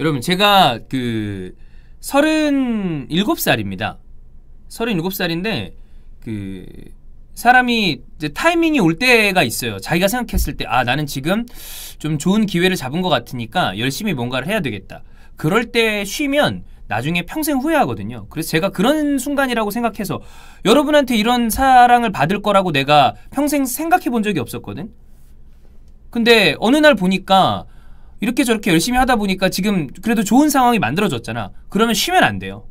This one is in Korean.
여러분 제가 그 37살입니다. 37살인데 그 사람이 이제 타이밍이 올 때가 있어요. 자기가 생각했을 때, 아, 나는 지금 좀 좋은 기회를 잡은 것 같으니까 열심히 뭔가를 해야 되겠다. 그럴 때 쉬면 나중에 평생 후회하거든요. 그래서 제가 그런 순간이라고 생각해서 여러분한테 이런 사랑을 받을 거라고 내가 평생 생각해 본 적이 없었거든? 근데 어느 날 보니까 이렇게 저렇게 열심히 하다 보니까 지금 그래도 좋은 상황이 만들어졌잖아. 그러면 쉬면 안 돼요.